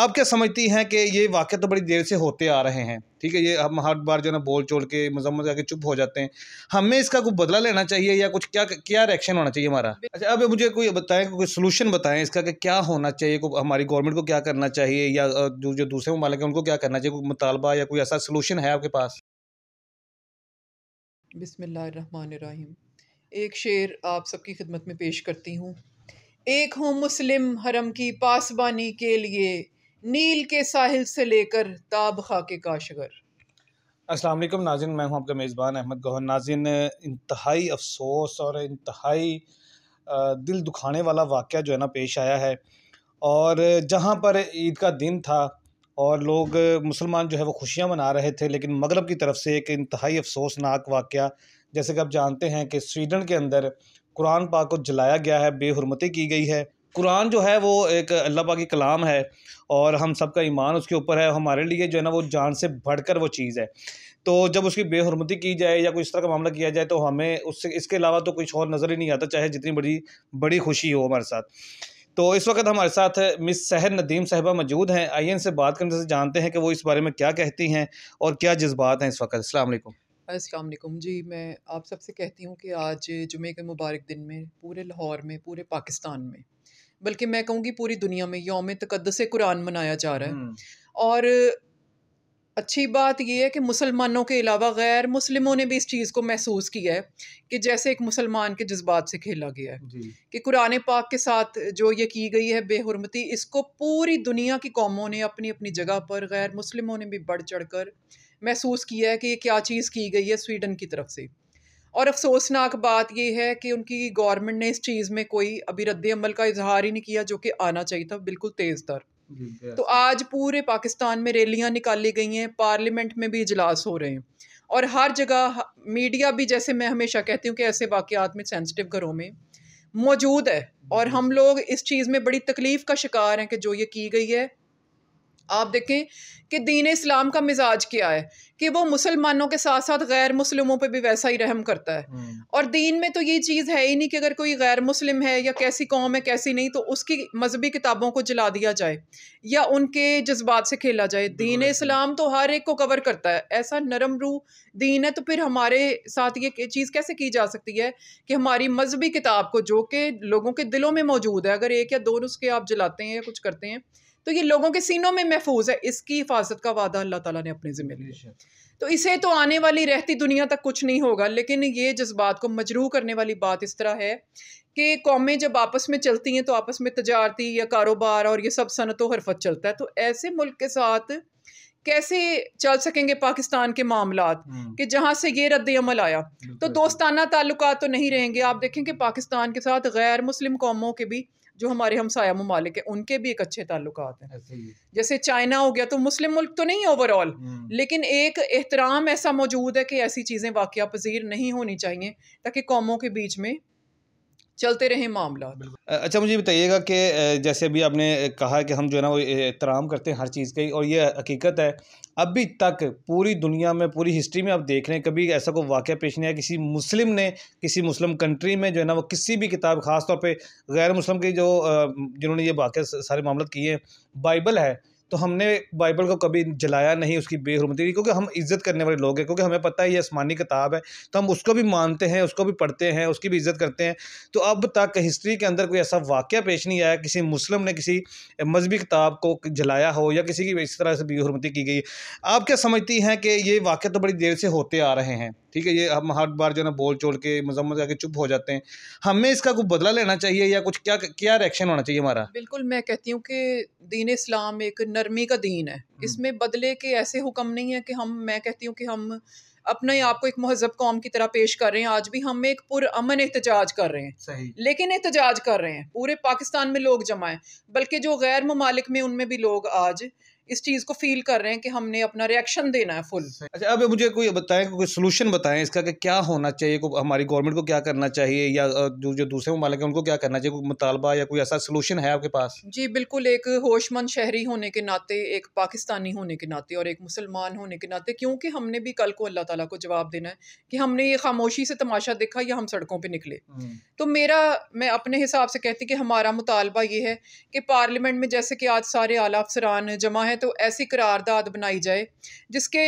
आप क्या समझती हैं कि ये वाक़ तो बड़ी देर से होते आ रहे हैं ठीक है ये हम हर बार जो ना बोल चोल के मजम्मत करके चुप हो जाते हैं हमें इसका कोई बदला लेना चाहिए या कुछ क्या क्या रिएक्शन होना चाहिए हमारा अच्छा अब मुझे कोई बताएं कोई सलूशन बताएं इसका कि क्या होना चाहिए को हमारी गवर्नमेंट को क्या करना चाहिए या जो जो दूसरे ममालिक हैं उनको क्या करना चाहिए कोई मुतालबा या कोई ऐसा सोलूशन है आपके पास बिसमीम एक शेर आप सबकी खिदमत में पेश करती हूँ एक हूँ मुस्लिम हरम की पासबानी के लिए नील के साहिल से लेकर ताब खा के काशगर अस्सलाम वालेकुम नाजिन मैं हूं आपका मेज़बान अहमद गोहन नाजिन इंतहाई अफसोस और इंतहाई दिल दुखाने वाला वाक़ जो है ना पेश आया है और जहां पर ईद का दिन था और लोग मुसलमान जो है वो खुशियां मना रहे थे लेकिन मगरब की तरफ से एक इंतहाई अफसोसनाक वाक़ जैसे कि आप जानते हैं कि स्वीडन के अंदर कुरान पाक को जलाया गया है बेहरमती की गई है कुरान जो है वो एक अल्लाह पा की कलाम है और हम सब का ईमान उसके ऊपर है हमारे लिए जो है ना वो जान से बढ़कर वो चीज़ है तो जब उसकी बेहरमती की जाए या कोई इस तरह का मामला किया जाए तो हमें उससे इसके अलावा तो कुछ और नज़र ही नहीं आता चाहे जितनी बड़ी बड़ी खुशी हो हमारे साथ तो इस वक्त हमारे साथ मिस सहर नदीम साहिबा मौजूद हैं आइए इनसे बात करने से जानते हैं कि वो इस बारे में क्या कहती हैं और क्या जज्बात हैं इस वक्त अल्लाम असलम जी मैं आप सबसे कहती हूँ कि आज जुमे के मुबारक दिन में पूरे लाहौर में पूरे पाकिस्तान में बल्कि मैं कहूँगी पूरी दुनिया में योम तकदस कुरान मनाया जा रहा है हम्म। और अच्छी बात यह है कि मुसलमानों के अलावा गैर मुस्लिमों ने भी इस चीज़ को महसूस किया है कि जैसे एक मुसलमान के जज्बात से खेला गया है कि कुरान पाक के साथ जो ये की गई है बेहरमती इसको पूरी दुनिया की कौमों ने अपनी अपनी जगह पर गैर मुस्लिमों ने भी बढ़ चढ़ कर महसूस किया है कि ये क्या चीज़ की गई है स्वीडन की तरफ से और अफसोसनाक बात यह है कि उनकी गवर्नमेंट ने इस चीज़ में कोई अभी रद्द अमल का इजहार ही नहीं किया जो कि आना चाहिए था बिल्कुल तेज़ तर तो आज पूरे पाकिस्तान में रैलियाँ निकाली गई हैं पार्लियामेंट में भी इजलास हो रहे हैं और हर जगह मीडिया भी जैसे मैं हमेशा कहती हूँ कि ऐसे वाक़ात में सेंसिटिव घरों में मौजूद है और हम लोग इस चीज़ में बड़ी तकलीफ़ का शिकार हैं कि जो ये की गई है आप देखें कि दीन इस्लाम का मिजाज क्या है कि वो मुसलमानों के साथ साथ गैर मुसलमों पे भी वैसा ही रहम करता है हम्म। और दीन में तो ये चीज़ है ही नहीं कि अगर कोई गैर मुस्लिम है या कैसी कौम है कैसी नहीं तो उसकी मजहबी किताबों को जला दिया जाए या उनके जज्बात से खेला जाए दीन इस्लाम तो हर एक को कवर करता है ऐसा नरम रू दीन है तो फिर हमारे साथ ये चीज़ कैसे की जा सकती है कि हमारी मजहबी किताब को जो कि लोगों के दिलों में मौजूद है अगर एक या दो नुस्खे आप जलाते हैं या कुछ करते हैं तो ये लोगों के सीनों में महफूज है इसकी हिफाजत का वादा अल्लाह ताला ने अपने ज़िम्मे लिया तो इसे तो आने वाली रहती दुनिया तक कुछ नहीं होगा लेकिन ये जज्बात को मजरू करने वाली बात इस तरह है कि कौमें जब आपस में चलती हैं तो आपस में तजारती या कारोबार और ये सब सनत हरफत चलता है तो ऐसे मुल्क के साथ कैसे चल सकेंगे पाकिस्तान के मामला हम्म। कि जहाँ से ये रद्द अमल आया तो दोस्ताना ताल्लुक तो नहीं रहेंगे आप देखें कि पाकिस्तान के साथ गैर मुस्लिम कौमों के भी जो हमारे हमसाया ममालिक है उनके भी एक अच्छे ताल्लुक हैं जैसे चाइना हो गया तो मुस्लिम मुल्क तो नहीं ओवरऑल हम्म। लेकिन एक एहतराम ऐसा मौजूद है कि ऐसी चीज़ें वाक़ पजीर नहीं होनी चाहिए ताकि कौमों के बीच में चलते रहे मामला अच्छा मुझे बताइएगा कि जैसे अभी आपने कहा कि हम जो है ना वो एहतराम करते हैं हर चीज़ का और ये हकीकत है अभी तक पूरी दुनिया में पूरी हिस्ट्री में आप देख रहे हैं कभी ऐसा कोई वाक़ पेश नहीं आया किसी मुस्लिम ने किसी मुस्लिम कंट्री में जो है ना वो किसी भी किताब ख़ास तौर पर गैर मुस्लिम की जो जिन्होंने ये वाक़ सारे मामले किए हैं बाइबल है तो हमने बाइबल को कभी जलाया नहीं उसकी बेहरमती क्योंकि हम इज्जत करने वाले लोग हैं क्योंकि हमें पता है ये आसमानी किताब है तो हम उसको भी मानते हैं उसको भी पढ़ते हैं उसकी भी इज्जत करते हैं तो अब तक हिस्ट्री के अंदर कोई ऐसा वाक्य पेश नहीं आया किसी मुस्लिम ने किसी मजहबी किताब को जलाया हो या किसी की इस तरह से बेहरमती की गई आप क्या समझती हैं कि ये वाक्य तो बड़ी देर से होते आ रहे हैं ठीक है ये हम हर बार जो है ना बोल चोल के मजम्मत करके चुप हो जाते हैं हमें इसका कुछ बदला लेना चाहिए या कुछ क्या क्या रिएक्शन होना चाहिए हमारा बिल्कुल मैं कहती हूँ कि दीन इस्लाम एक नर नरमी का दीन है हम्म। इसमें बदले के ऐसे हुक्म नहीं है कि हम मैं कहती हूँ कि हम अपने आप को एक महजब कौम की तरह पेश कर रहे हैं आज भी हम एक पुरअमन एहतजाज कर रहे हैं सही। लेकिन एहतजाज कर रहे हैं पूरे पाकिस्तान में लोग जमा है बल्कि जो गैर ममालिक में उनमें भी लोग आज इस चीज़ को फील कर रहे हैं कि हमने अपना रिएक्शन देना है फुल अच्छा अब मुझे कोई बताएं कोई सोल्यूशन बताएं इसका कि क्या होना चाहिए को हमारी गवर्नमेंट को क्या करना चाहिए या जो जो दूसरे ममालिक उनको क्या करना चाहिए कोई मुतालबा या कोई ऐसा सोल्यूशन है आपके पास जी बिल्कुल एक होशमंद शहरी होने के नाते एक पाकिस्तानी होने के नाते और एक मुसलमान होने के नाते क्योंकि हमने भी कल को अल्लाह तला को जवाब देना है कि हमने ये खामोशी से तमाशा देखा या हम सड़कों पर निकले हम्म। तो मेरा मैं अपने हिसाब से कहती कि हमारा मुतालबा ये है कि पार्लियामेंट में जैसे कि आज सारे आला अफसरान जमा है तो ऐसी करारदाद बनाई जाए जिसके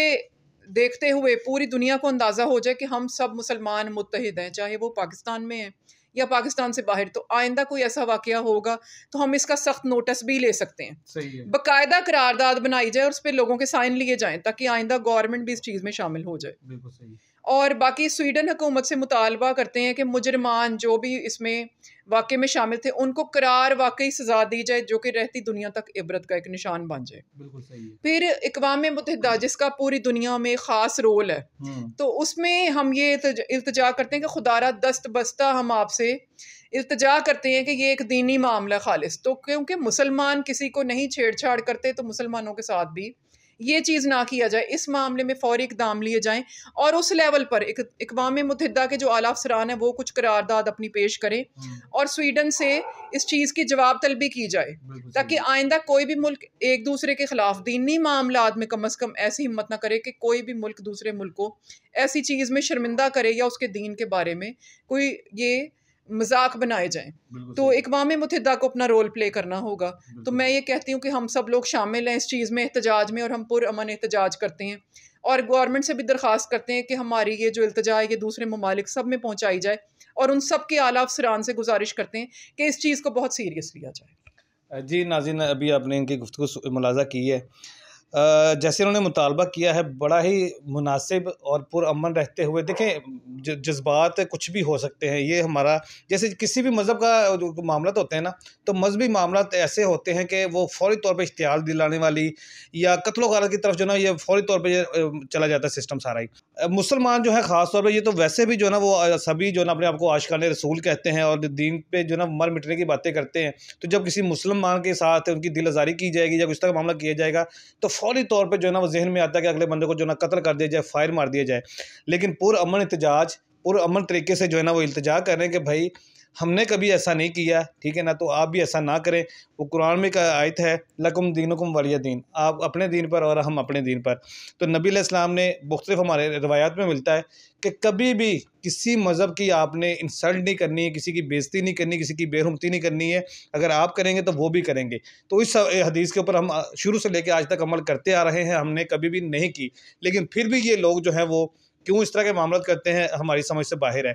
देखते हुए पूरी दुनिया को अंदाज़ा हो जाए कि हम सब मुसलमान मुतहद हैं चाहे वो पाकिस्तान में हैं या पाकिस्तान से बाहर तो आइंदा कोई ऐसा वाक़ होगा तो हम इसका सख्त नोटिस भी ले सकते हैं बाकायदा करारदाद बनाई जाए और उस पर लोगों के साइन लिए जाएँ ताकि आइंदा गवर्नमेंट भी इस चीज़ में शामिल हो जाए बिल्कुल सही और बाकी स्वीडन हुकूमत से मुतालबा करते हैं कि मुजरमान जो भी इसमें वाक़े में शामिल थे उनको करार वाकई सज़ा दी जाए जो कि रहती दुनिया तक इबरत का एक निशान बन जाए फिर इकवाम मुतहदा जिसका पूरी दुनिया में ख़ास रोल है हम्म। तो उसमें हम ये इल्तजा करते हैं कि खुदारा दस्त बस्ता हम आपसे इल्तजा करते हैं कि ये एक दीनी मामला खालिश तो क्योंकि मुसलमान किसी को नहीं छेड़छाड़ करते तो मुसलमानों के साथ भी ये चीज़ ना किया जाए इस मामले में फ़ौरी इकदाम लिए जाएँ और उस लेवल पर इकवाम मुतहदा के जो आला अफसरान हैं वो कुछ करारदाद अपनी पेश करें हम्म। और स्वीडन से इस चीज़ की जवाब तलबी की जाए ताकि आइंदा कोई भी मुल्क एक दूसरे के ख़िलाफ़ दीनी मामला में कम अज़ कम ऐसी हिम्मत ना करे कि कोई भी मुल्क दूसरे मुल्क को ऐसी चीज़ में शर्मिंदा करे या उसके दीन के बारे में कोई ये मजाक बनाए जाएं तो इकवाम मुतहदा को अपना रोल प्ले करना होगा तो मैं ये कहती हूँ कि हम सब लोग शामिल हैं इस चीज़ में एहतजाज में और हम पुरान एहतजाज करते हैं और गवर्नमेंट से भी दरख्वास्त करते हैं कि हमारी ये जो अल्तजा है ये दूसरे ममालिक सब में पहुँचाई जाए और उन सब के आला अफसरान से गुजारिश करते हैं कि इस चीज़ को बहुत सीरियस लिया जाए जी नाजिन अभी आपने इनकी गुफ्तु मुलाजा की है जैसे उन्होंने मुतालबा किया है बड़ा ही मुनासिब और पुरमन रहते हुए देखें जज्बात कुछ भी हो सकते हैं ये हमारा जैसे किसी भी मज़हब का मामला तो होते हैं ना तो मजहबी मामला तो ऐसे होते हैं कि वो फौरी तौर पर इश्तियाल दिलाने वाली या कत्लो गारत की तरफ जो ना ये फौरी तौर पर चला जाता है सिस्टम सारा ही मुसलमान जो है ख़ास तौर पर ये तो वैसे भी जो ना वो सभी जो ना अपने आप को आशकान रसूल कहते हैं और दीन पर जो ना मर मिटने की बातें करते हैं तो जब किसी मुसलमान के साथ उनकी दिल आज़ारी की जाएगी या कुछ तक मामला किया जाएगा तो फौरी तौर पर जो है ना वो जहन में आता है कि अगले बंदे को जो ना कत्ल कर दिया जाए फायर मार दिया जाए लेकिन पुरमन एहतजाज पुरमन तरीके से जो है ना वो इल्तजा करें कि भाई हमने कभी ऐसा नहीं किया ठीक है ना तो आप भी ऐसा ना करें वो कुरान में का आयत है लकुम दीनकुम वलिया दीन आप अपने दीन पर और हम अपने दीन पर तो नबी इस्लाम ने मुख्तफ हमारे रवायात में मिलता है कि कभी भी किसी मज़हब की आपने इंसल्ट नहीं करनी है किसी की बेइज्जती नहीं करनी किसी की बेहरमती नहीं करनी है अगर आप करेंगे तो वो भी करेंगे तो इस हदीस के ऊपर हम शुरू से लेकर आज तक अमल करते आ रहे हैं हमने कभी भी नहीं की लेकिन फिर भी ये लोग जो हैं वो क्यों इस तरह के मामला करते हैं हमारी समझ से बाहर है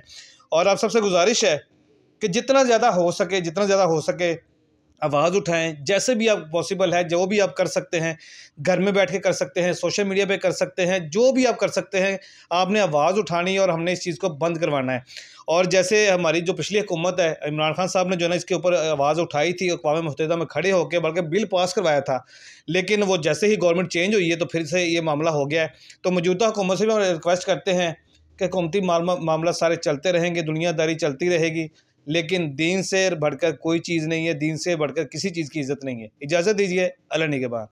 और आप सबसे गुजारिश है कि जितना ज़्यादा हो सके जितना ज़्यादा हो सके आवाज़ उठाएं जैसे भी आप पॉसिबल है जो भी आप कर सकते हैं घर में बैठ के कर सकते हैं सोशल मीडिया पे कर सकते हैं जो भी आप कर सकते हैं आपने आवाज़ उठानी और हमने इस चीज़ को बंद करवाना है और जैसे हमारी जो पिछली हुकूमत है इमरान खान साहब ने जो है ना इसके ऊपर आवाज़ उठाई थी अकवा मुतदा में खड़े होकर बल्कि बिल पास करवाया था लेकिन वो जैसे ही गवर्नमेंट चेंज हुई है तो फिर से ये मामला हो गया है तो मौजूदा हुकूमत से भी हम रिक्वेस्ट करते हैं कि हुकूमती मामला सारे चलते रहेंगे दुनियादारी चलती रहेगी लेकिन दीन से बढ़कर कोई चीज़ नहीं है दीन से बढ़कर किसी चीज़ की इज़्ज़त नहीं है इजाज़त दीजिए के बाद